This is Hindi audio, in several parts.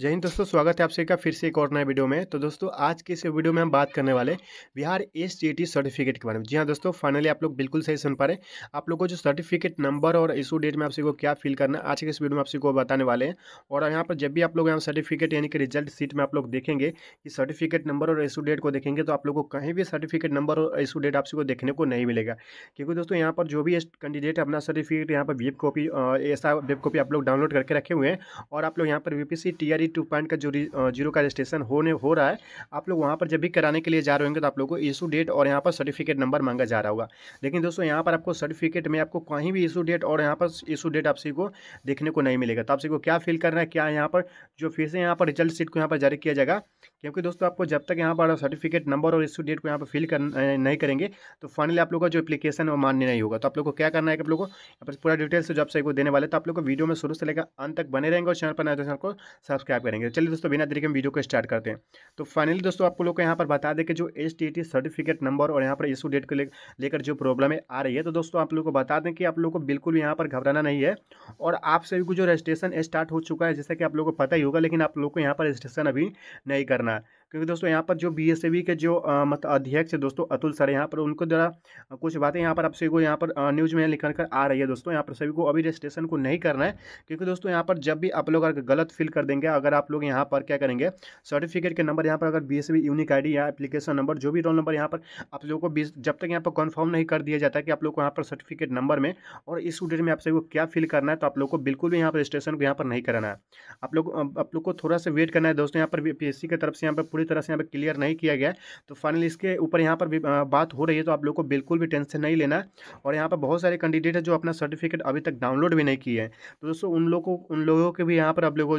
जय हिंद दोस्तों स्वागत है आप सभी का फिर से एक और नए वीडियो में तो दोस्तों आज के इस वीडियो में हम बात करने वाले बिहार एस सर्टिफिकेट के बारे में जी हाँ दोस्तों फाइनली आप लोग बिल्कुल सही सुन पा रहे आप लोगों को जो सर्टिफिकेट नंबर और इशू डेट में आप सभी को क्या फिल करना है आज के इस वीडियो में आप सभी को बताने वाले हैं और यहाँ पर जब भी आप लोग यहाँ सर्टिफिकेट यानी कि रिजल्ट सीट में आप लोग देखेंगे कि सर्टिफिकेट नंबर और इशू डेट को देखेंगे तो आप लोग को कहीं भी सर्टिफिकेट नंबर और इशू डेट आप सभी को देखने को नहीं मिलेगा क्योंकि दोस्तों यहाँ पर जो भी कैंडिडेट अपना सर्टिफिकेट यहाँ पर वेब कॉपी ऐसा वेब कॉपी आप लोग डाउनलोड करके रखे हुए हैं और आप लोग यहाँ पर वीपीसी टीआरई टू पॉइंट का जो जीरो का रजिस्ट्रेशन होने हो रहा है आप लोग वहाँ पर जब भी कराने के लिए जा रहे होंगे तो आप लोगों को इशू डेट और यहाँ पर सर्टिफिकेट नंबर मांगा जा रहा होगा लेकिन दोस्तों यहाँ पर आपको सर्टिफिकेट में आपको कहीं भी इशू डेट और यहाँ पर इशू डेट आपसी को देखने को नहीं मिलेगा तो आपसी को क्या फील करना है क्या यहाँ पर जो फिर से यहाँ पर रिजल्ट सीट को यहाँ पर जारी किया जाएगा क्योंकि दोस्तों आपको जब तक यहाँ पर सर्टिफिकेट नंबर और इशू डेट को यहाँ पर फिल कर नहीं करेंगे तो फाइनली आप लोग का जो अपलीकेशन है वो मान्य नहीं होगा तो आप लोग को क्या करना है आप लोग को पूरा डिटेल्स जब से देने वाले तो आप लोग को वीडियो में शुरू से लेकर अंत तक बने रहेंगे और चैनल पर नए चैनल तो को सब्सक्राइब सब्सक्राइब करेंगे चलिए दोस्तों बिना तरीके हम वीडियो को स्टार्ट करते हैं तो फाइनली दोस्तों आपको लोग को यहाँ पर बता दें कि जो एस सर्टिफिकेट नंबर और यहाँ पर इशू डेट को लेकर जो प्रॉब्लम है आ रही है तो दोस्तों आप लोग को बता दें कि आप लोग को बिल्कुल यहाँ पर घबराना नहीं है और आप सभी को जो रजिस्ट्रेशन स्टार्ट हो चुका है जैसा कि आप लोग को पता ही होगा लेकिन आप लोग को यहाँ पर रजिस्ट्रेशन अभी नहीं करना है क्योंकि दोस्तों यहाँ पर जो बी के जो मत अध्यक्ष है दोस्तों अतुल सर यहाँ पर उनको द्वारा कुछ बातें यहाँ पर आप सभी को यहाँ पर न्यूज़ में लिख कर आ रही है दोस्तों यहाँ पर सभी को अभी रजिस्ट्रेशन को नहीं करना है क्योंकि दोस्तों यहाँ पर जब भी आप लोग अगर गलत फिल कर देंगे अगर आप लोग यहाँ पर क्या करेंगे सर्टिफिकेट के नंबर यहाँ पर अगर बी यूनिक आई या एप्लीकेशन नंबर जो भी रोल नंबर यहाँ पर आप लोगों को जब तक यहाँ पर कन्फर्म नहीं कर दिया जाता कि आप लोग को यहाँ पर सर्टिफिकेट नंबर में और इस डेट में आप सभी को क्या फिल करना है तो आप लोग को बिल्कुल भी यहाँ पर रजिस्ट्रेशन को यहाँ पर नहीं कराना है आप लोग आप लोग को थोड़ा सा वेट करना है दोस्तों यहाँ पर पी की तरफ से यहाँ पर पूरी तरह से यहाँ पर क्लियर नहीं किया गया तो फाइनल इसके ऊपर यहाँ पर भी बात हो रही है तो आप लोग को बिल्कुल भी टेंशन नहीं लेना और यहाँ पर बहुत सारे कैंडिडेट हैं जो अपना सर्टिफिकेट अभी तक डाउनलोड भी नहीं किए हैं तो दोस्तों उन लोगों को उन लोगों के भी यहाँ पर आप लोगों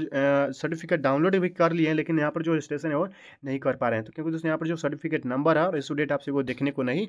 सर्टिफिकेट डाउनलोड भी कर लिए हैं लेकिन यहाँ पर जो रजिस्ट्रेशन है वो नहीं कर पा रहे हैं तो क्योंकि दोस्तों यहाँ पर जो सर्टिफिकेट नंबर है और इशू डेट आपसे वो देखने को नहीं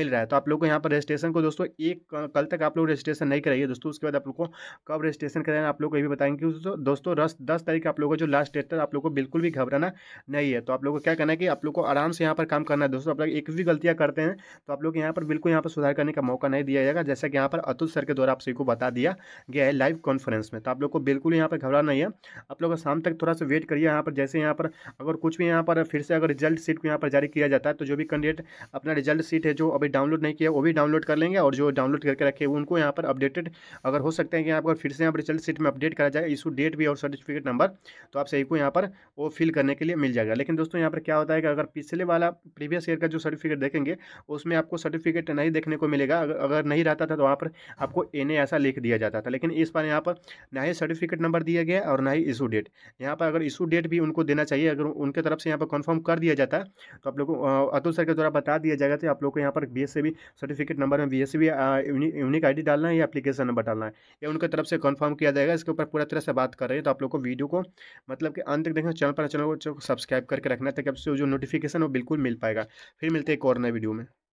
मिल रहा है तो आप लोग को यहाँ पर रजिस्ट्रेशन को दोस्तों एक कल तक आप लोग रजिस्ट्रेशन नहीं कराइए दोस्तों उसके बाद आप लोग को कब रजिस्ट्रेशन कराना आप लोग को ये भी बताएंगे कि दोस्तों दस तारीख आप लोगों का जो लास्ट डेट है आप लोग को बिल्कुल भी घबराना नहीं है तो आप लोग को क्या करना है कि आप लोग को आराम से यहाँ पर काम करना है दोस्तों आप लोग एक भी गलतियाँ करते हैं तो आप लोग यहाँ पर बिल्कुल यहाँ पर सुधार करने का मौका नहीं दिया जाएगा जैसा कि यहाँ पर अतुल सर के द्वारा आप सभी को बता दिया गया है लाइव कॉन्फ्रेंस में तो आप लोग को बिल्कुल यहाँ पर घबरा नहीं है आप लोग शाम तक थोड़ा सा वेट करिए यहाँ पर जैसे यहाँ पर अगर कुछ भी यहाँ पर फिर से अगर रिजल्ट सीट को यहाँ पर जारी किया जाता है तो जो भी कैंडिडेट अपना रिजल्ट सीट है जो अभी डाउनलोड नहीं किया वो भी डाउनलोड कर लेंगे और जो डाउनलोड करके रखे उनको यहाँ पर अपडेटेड अगर हो सकते हैं कि यहाँ पर फिर से यहाँ पर रिजल्ट सीट में अपडेट करा जाए इशू डेट भी और सर्टिफिकेट नंबर तो आप सही को यहाँ पर वो फिल करने के लिए मिल जाएगा लेकिन लेकिन दोस्तों यहाँ पर क्या होता है कि अगर पिछले वाला प्रीवियस ईयर का जो सर्टिफिकेट देखेंगे उसमें आपको सर्टिफिकेट नहीं देखने को मिलेगा अगर अगर नहीं रहता था तो वहाँ पर आपको एन ऐसा लिख दिया जाता था लेकिन इस बार यहाँ पर ना ही सर्टिफिकेट नंबर दिया गया और ना ही इशू डेट यहाँ पर अगर इशू डेट भी उनको देना चाहिए अगर उनके तरफ से यहाँ पर कन्फर्म कर दिया जाता तो आप लोग को अतुल सर के द्वारा बता दिया जाएगा तो आप लोग को यहाँ पर बी भी सर्टिफिकेट नंबर में बी एस यूनिक आई डालना है या अपलीकेशन नंबर डालना है या उनके तरफ से कन्फर्म किया जाएगा इसके ऊपर पूरा तरह से बात कर रहे हैं तो आप लोग को वीडियो को मतलब कि अंत तक देखें चैनल पर चैनल को सब्सक्राइब करके करके रखना ताकि आपसे जो नोटिफिकेशन वो बिल्कुल मिल पाएगा फिर मिलते हैं एक और नए वीडियो में